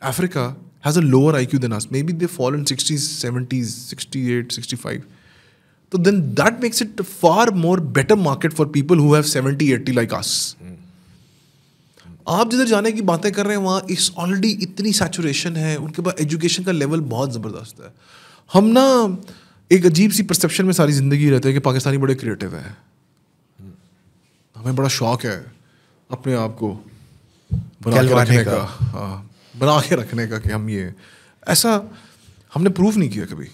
Africa has a lower IQ than us. Maybe they fall in 60s, 70s, 68, 65. So then that makes it a far more better market for people who have 70, 80 like us. आप जिधर जाने की बातें कर रहे हैं वहाँ इस ऑलरेडी इतनी सैचुरेशन है उनके पास एजुकेशन का लेवल बहुत ज़बरदस्त है हम ना एक अजीब सी परसेप्शन में सारी ज़िंदगी रहते हैं कि पाकिस्तानी बड़े क्रिएटिव हैं हमें बड़ा शौक है अपने आप को बना के रखने का हाँ बना के रखने का कि हम ये ऐसा हमने प्रूव नहीं किया कभी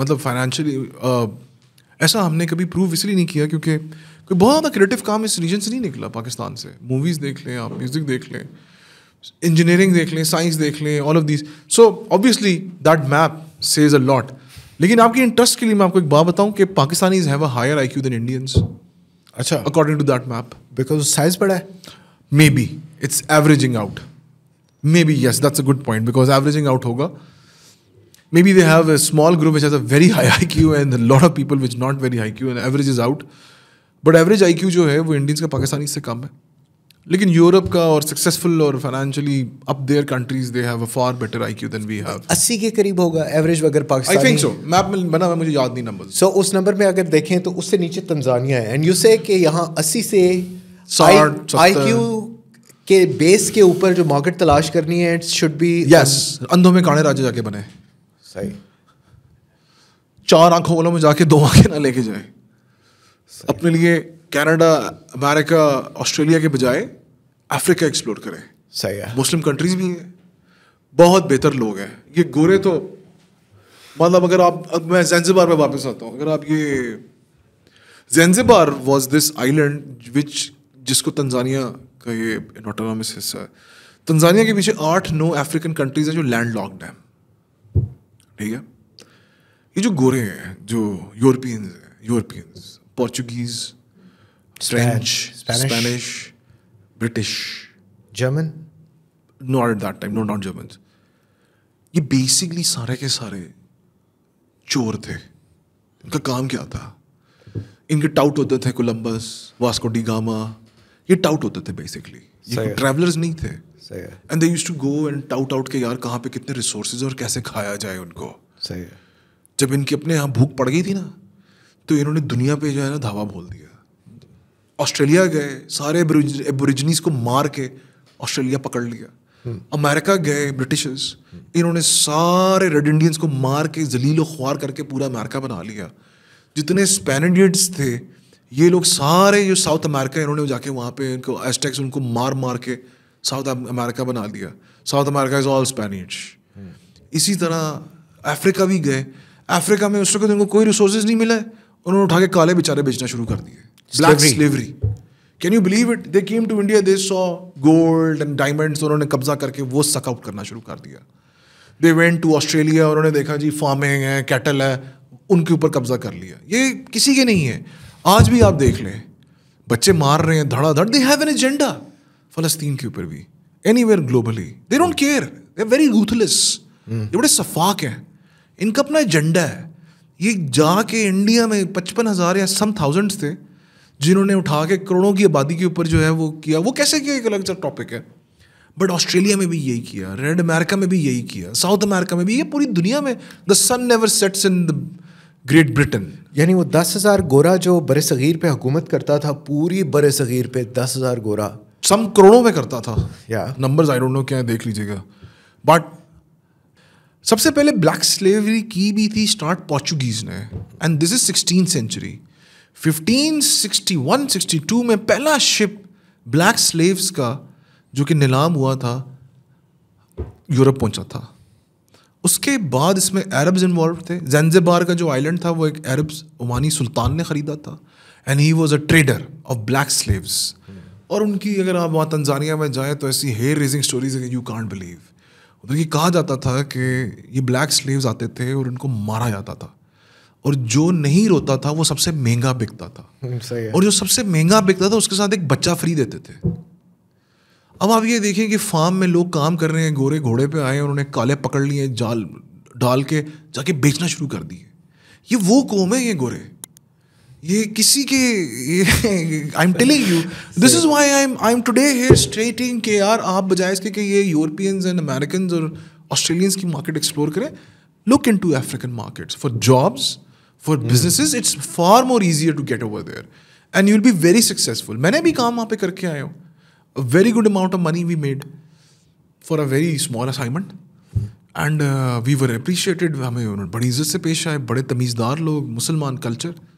मतलब फाइनेंशियली ऐसा हमने कभी प्रूव इसलिए नहीं किया क्योंकि कोई बहुत ज़्यादा क्रिएटिव काम इस रीजन से नहीं निकला पाकिस्तान से मूवीज़ देख लें आप म्यूज़िक देख लें इंजीनियरिंग देख लें साइंस देख लें all of this so obviously that map says a lot लेकिन आपके इंटरेस्ट के लिए मैं आपको एक बात बताऊँ कि Pakistanis have a higher I Q than Indians अच्छा according to that map because size बड़ा है maybe it's averaging out maybe yes that's a good point because averaging out होगा maybe they have a small group which has a very high I Q and lot of people which not very high Q and average is out but average I Q जो है वो Indians का पाकिस्तानी से कम है लेकिन Europe का और successful और financially up there countries they have a far better IQ than we have 80 के करीब होगा एवरेज अगर Pakistan I think so map में बना हुआ है मुझे याद नहीं नंबर सो so, उस नंबर में अगर देखें तो उससे नीचे तंजानिया है एंड यू से कि यहां 80 से 60 आईक्यू के बेस के ऊपर जो मार्केट तलाश करनी है इट्स शुड बी यस अंधों में काड़े राजे जाके बने सही चार आंखों वालों में जाके दो आंखें ना लेके जाए अपने लिए कनाडा अमेरिका ऑस्ट्रेलिया के बजाय अफ्रीका एक्सप्लोर करें सही है मुस्लिम कंट्रीज भी हैं बहुत बेहतर लोग हैं ये गोरे तो मतलब अगर आप अब मैं जेंजिबार में वापस आता हूँ अगर आप ये Zanzibar was this island which जिसको तंजानिया का ये इनऑटोनॉमस हिस्सा है तंजानिया के पीछे आठ नौ अफ्रीकन कंट्रीज हैं जो लैंड लॉकड हैं ठीक है ये जो गोरे हैं जो यूरोपियंस हैं Europeans Portuguese French Spanish British German not at that time no not German ये बेसिकली सारे के सारे चोर थे इनका काम क्या था इनके टाउट होते थे कोलंबस वास्को डी गामा ये टाउट होते थे बेसिकली ट्रेवलर्स नहीं थे and they use to go and tout out के यार कहाँ पे कितने रिसोर्सेज और कैसे खाया जाए उनको सही है जब इनकी अपने यहाँ भूख पड़ गई थी ना तो इन्होंने दुनिया पे जो है ना धावा बोल दिया ऑस्ट्रेलिया गए सारे एबोरिजिनीज को मार के ऑस्ट्रेलिया पकड़ लिया हम्म। अमेरिका गए ब्रिटिशर्स इन्होंने सारे रेड इंडियंस को मार के जलील ख्वार करके पूरा अमेरिका बना लिया जितने स्पेनिडियट्स थे ये लोग सारे जो साउथ अमेरिका इन्होंने जाके वहाँ पे इनको एस्टेक्स उनको मार मार के साउथ अमेरिका बना दिया South America is all Spanish इसी तरह अफ्रीका भी गए अफ्रीका में उस वक्त उनको कोई रिसोर्सेज नहीं मिला उन्होंने उठा के काले बेचारे बेचना शुरू कर दिए black slavery can you believe it they came to India they saw gold and diamonds उन्होंने कब्जा करके वो सकआउट करना शुरू कर दिया दे वेंट टू ऑस्ट्रेलिया उन्होंने देखा जी फार्मिंग है कैटल है उनके ऊपर कब्जा कर लिया ये किसी के नहीं है आज भी आप देख लें बच्चे मार रहे हैं धड़ाधड़ दे हैव एन एजेंडा फलस्तीन के ऊपर भी anywhere globally they don't care they very ruthless ये बड़े शफाक हैं इनका अपना एजेंडा है ये जाके इंडिया में पचपन हज़ार या सम थाउजेंड्स थे जिन्होंने उठा के करोड़ों की आबादी के ऊपर जो है वो किया वो कैसे किया एक अलग सा टॉपिक है बट ऑस्ट्रेलिया में भी यही किया रेड अमेरिका में भी यही किया साउथ अमेरिका में भी ये पूरी दुनिया में the sun never sets in the Great Britain यानी वो दस हज़ार गोरा जो बर सग़ीर पे हुकूमत करता था पूरी बर सग़ीर पे दस हज़ार गोरा सम करोड़ों में करता था या नंबर आई डोंट नो क्या है देख लीजिएगा बट सबसे पहले ब्लैक स्लेवरी की भी थी स्टार्ट पोर्चुगीज़ ने and this is sixteen century fifteen sixty one sixty two में पहला शिप ब्लैक स्लेव्स का जो कि नीलाम हुआ था यूरोप पहुंचा था उसके बाद इसमें अरब्स इन्वॉल्व थे जैनजेबार का जो आइलैंड था वो एक अरब्स ओमानी सुल्तान ने ख़रीदा था and he was a trader of black slaves और उनकी अगर आप वहाँ तंजानिया में जाएँ तो ऐसी hair raising stories you can't believe तो ये कहा जाता था कि ये ब्लैक स्लेव्स आते थे और उनको मारा जाता था और जो नहीं रोता था वो सबसे महंगा बिकता था हम्म, सही है। और जो सबसे महंगा बिकता था उसके साथ एक बच्चा फ्री देते थे अब आप ये देखें कि फार्म में लोग काम कर रहे हैं गोरे घोड़े पे आए उन्होंने काले पकड़ लिए जाल डाल के जाके बेचना शुरू कर दिए ये वो कौम है ये गोरे ये किसी के I am telling you this is why I am I am today here stating के यार आप बजाय इसके कि ये यूरोपियंस एंड अमेरिकन और ऑस्ट्रेलियंस की मार्केट एक्सप्लोर करें look into African markets for jobs for business it's far more easier to get over there and you will be very successful मैंने भी काम वहाँ पे करके आया हूँ a very good amount of money we made for a very small assignment. And we were appreciated हमें बड़ी इज्जत से पेश आए बड़े तमीज़दार लोग मुसलमान कल्चर